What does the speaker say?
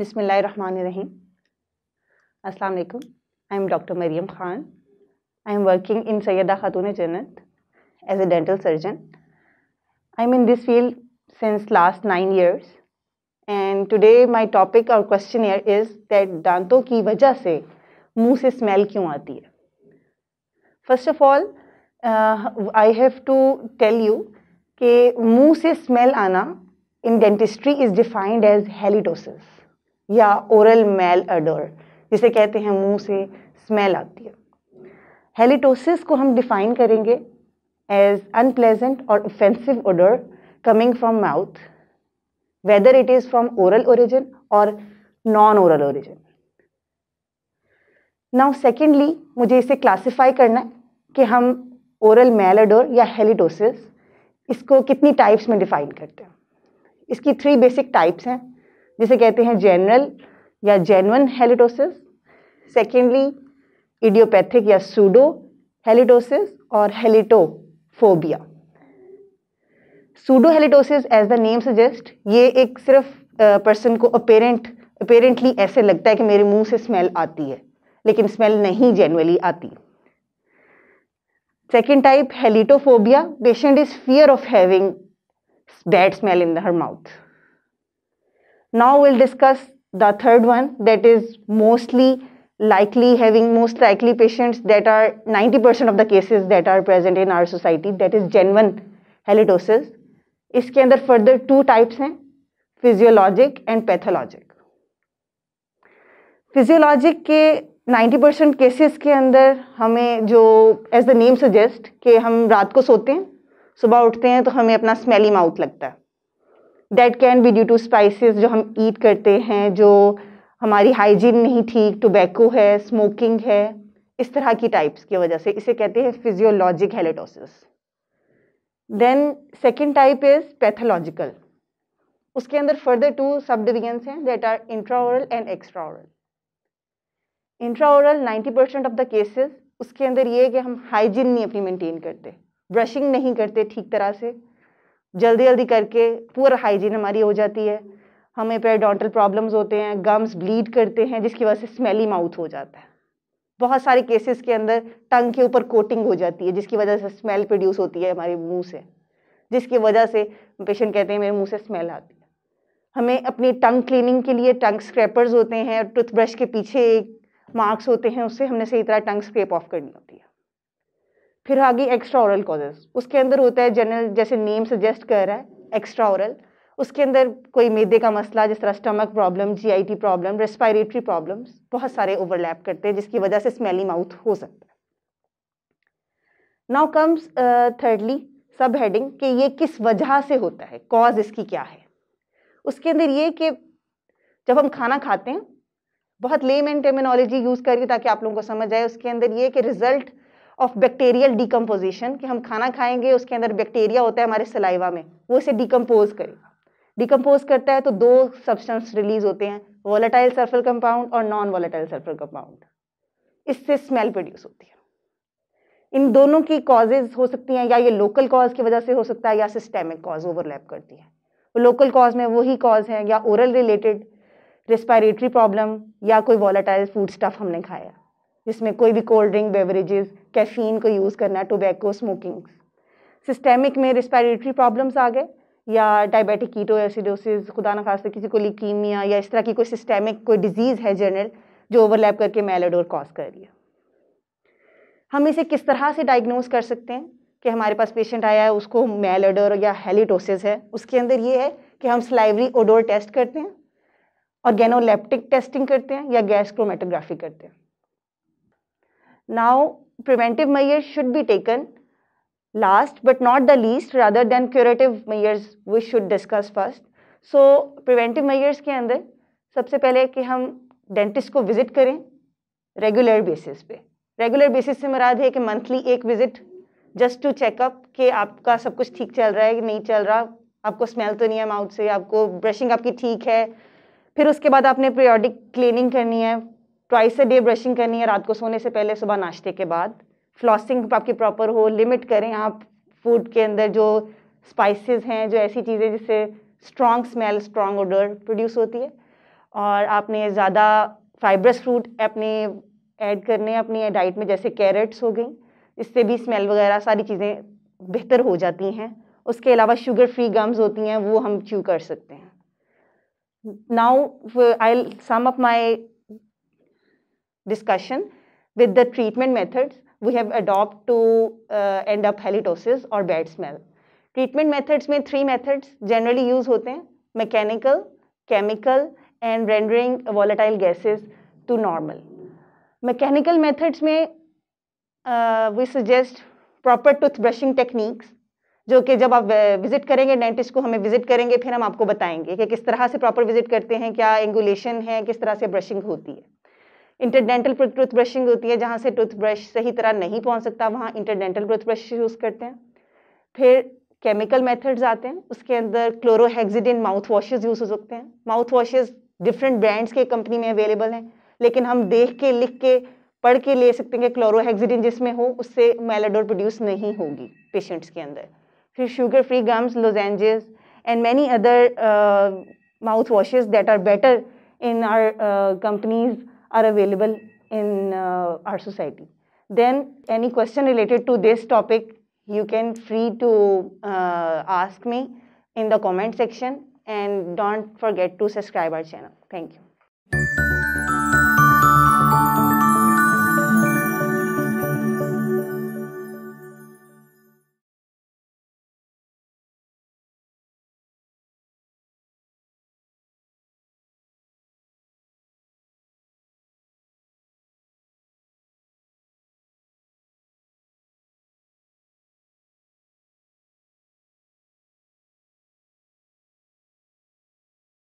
बिसमीम अस्सलाम I am doctor Mariam Khan I am working in Saida Khatoon Jannat as a dental surgeon I am in this field since last nine years and today my topic और question here is that दांतों की वजह से मुंह से smell क्यों आती है first of all I have to tell you कि मुंह से स्मेल आना in dentistry is defined as halitosis या ओरल मेल अडर जिसे कहते हैं मुंह से स्मेल आती है हेलीटोसिस को हम डिफाइन करेंगे एज अनप्लेजेंट और offensive odour coming from mouth whether it is from oral origin और non oral origin now secondly मुझे इसे क्लासिफाई करना है कि हम ओरल मेलाडोर या हेलिटोसिस इसको कितनी टाइप्स में डिफाइन करते हैं इसकी थ्री बेसिक टाइप्स हैं जिसे कहते हैं जनरल या जेनवन हेलिटोसिस सेकेंडली इडियोपैथिक या सूडो हेलिटोसिस और halitophobia pseudo halitosis as the name suggest ये एक सिर्फ पर्सन को अपेरेंट अपेरेंटली ऐसे लगता है कि मेरे मुंह से स्मेल आती है लेकिन स्मेल नहीं जेनुअली आती second type halitophobia patient is fear of having bad smell in her mouth Now we'll discuss the third one that is mostly likely having most likely patients that are 90% of the cases that are present in our society that is genuine halitosis. इसके अंदर further two types हैं physiologic and pathologic physiologic के 90 percent cases के अंदर हमें जो as the name suggest कि हम रात को सोते हैं सुबह उठते हैं तो हमें अपना स्मेली माउथ लगता है that can be due to spices जो हम ईट करते हैं जो हमारी हाइजीन नहीं ठीक टोबैको है स्मोकिंग है इस तरह की टाइप्स की वजह से इसे कहते हैं physiologic halitosis then second type is pathological उसके अंदर फर्दर टू सब डिविजन्स हैं that are intraoral and extra oral intra oral ninety percent of the cases उसके अंदर ये है कि हम हाइजीन नहीं अपनी मेंटेन करते ब्रशिंग नहीं करते ठीक तरह से जल्दी जल्दी करके पूरा हाइजीन हमारी हो जाती है हमें पेराडोंटल प्रॉब्लम्स होते हैं गम्स ब्लीड करते हैं जिसकी वजह से स्मेली माउथ हो जाता है बहुत सारे केसेस के अंदर टंग के ऊपर कोटिंग हो जाती है जिसकी वजह से स्मेल प्रोड्यूस होती है हमारे मुंह से जिसकी वजह से पेशेंट कहते हैं मेरे मुंह से स्मेल आती है हमें अपनी टंग क्लीनिंग के लिए टंग स्क्रैपर्स होते हैं और टूथब्रश के पीछे मार्क्स होते हैं उससे हमने सही तरह टंग स्क्रेप ऑफ करनी होती है फिर आ गई एक्स्ट्रा ओरल कॉजेज उसके अंदर होता है जनरल जैसे नेम सजेस्ट कर रहा है एक्स्ट्रा ओरल उसके अंदर कोई मेदे का मसला जिस तरह stomach problem GIT problem respiratory problems बहुत सारे ओवरलैप करते हैं जिसकी वजह से स्मेली माउथ हो सकता है now comes thirdly subheading कि ये किस वजह से होता है कॉज इसकी क्या है उसके अंदर ये कि जब हम खाना खाते हैं बहुत लेम एंड टर्मिनोलॉजी यूज़ करी ताकि आप लोगों को समझ आए उसके अंदर ये कि रिजल्ट ऑफ बैक्टीरियल डिकम्पोजिशन कि हम खाना खाएंगे उसके अंदर बैक्टीरिया होता है हमारे सलाइवा में वो इसे डिकम्पोज करेगा डिकम्पोज करता है तो दो सब्सटेंस रिलीज होते हैं वॉलेटाइल सल्फर कंपाउंड और नॉन वॉलेटाइल सल्फर कंपाउंड इससे स्मेल प्रोड्यूस होती है इन दोनों की कॉजेज हो सकती हैं या ये लोकल कॉज की वजह से हो सकता है या सिस्टेमिक कॉज ओवरलैप करती है वो लोकल कॉज में वही कॉज है या ओरल रिलेटेड रेस्पायरेटरी प्रॉब्लम या कोई वॉलेटाइल फूड स्टफ हमने खाया जिसमें कोई भी कोल्ड ड्रिंक बेवरेजेस कैफीन को यूज़ करना टोबैको स्मोकिंग सिस्टेमिक में रिस्पायरेटरी प्रॉब्लम्स आ गए या डायबिटिक कीटो एसिडोसिस खुदा न खास किसी को लिकीमिया या इस तरह की कोई सिस्टेमिक कोई डिजीज़ है जनरल जो ओवरलैप करके मेलाडोर कॉज कर रही है हम इसे किस तरह से डायग्नोज कर सकते हैं कि हमारे पास पेशेंट आया है उसको मेलाडोर या हेलीटोसिस है उसके अंदर ये है कि हम स्लाइवरी ओडोर टेस्ट करते हैं और गैनोलेप्टिक टेस्टिंग करते हैं या गैस क्रोमेटोग्राफी करते हैं Now, preventive measures should be taken last but not the least rather than curative measures we should discuss first. So, preventive measures के अंदर सबसे पहले कि हम डेंटिस्ट को विज़िट करें रेगुलर बेसिस पे रेगुलर बेसिस से मुराद है कि मंथली एक विज़िट जस्ट टू चेकअप कि आपका सब कुछ ठीक चल रहा है कि नहीं चल रहा आपको स्मेल तो नहीं है माउथ से आपको ब्रशिंग आपकी ठीक है फिर उसके बाद आपने पीरियडिक क्लीनिंग करनी है ट्वाइस अ डे ब्रशिंग करनी है रात को सोने से पहले सुबह नाश्ते के बाद फ्लॉसिंग आपकी प्रॉपर हो लिमिट करें आप फूड के अंदर जो स्पाइसेस हैं जो ऐसी चीज़ें जिससे strong smell strong odour produce होती है और आपने ज़्यादा फाइब्रस फ्रूट अपने ऐड करने अपनी डाइट में जैसे कैरेट्स हो गई इससे भी स्मेल वगैरह सारी चीज़ें बेहतर हो जाती हैं उसके अलावा शुगर फ्री गम्स होती हैं वो हम च्यू कर सकते हैं now I sum up my discussion with the treatment methods we have adopted to uh, end up halitosis or bad smell. Treatment methods mein three methods generally use hote hain mechanical, chemical and rendering volatile gases to normal. Mechanical methods mein uh, we suggest proper toothbrushing techniques जो कि जब आप visit करेंगे dentist को हमें visit करेंगे फिर हम आपको बताएंगे कि किस तरह से प्रॉपर विज़िट करते हैं क्या एंगुलेशन है किस तरह से ब्रशिंग होती है इंटरडेंटल टूथ ब्रशिंग होती है जहाँ से टूथब्रश सही तरह नहीं पहुँच सकता वहाँ इंटरडेंटल टूथब्रश यूज़ करते हैं फिर केमिकल मेथड्स आते हैं उसके अंदर क्लोरोहेक्सिडिन माउथ वॉशेज यूज़ हो सकते हैं माउथ वॉशेज डिफरेंट ब्रांड्स के कंपनी में अवेलेबल हैं लेकिन हम देख के लिख के पढ़ के ले सकते हैं कि क्लोरोहेक्सिडिन जिसमें हो उससे मेलाडोर प्रोड्यूस नहीं होगी पेशेंट्स के अंदर फिर sugar free gums lozenges and many other mouth washes that are better in our companies are available in uh, our society. Then any question related to this topic, you can free to uh, ask me in the comment section and don't forget to subscribe our channel. Thank you.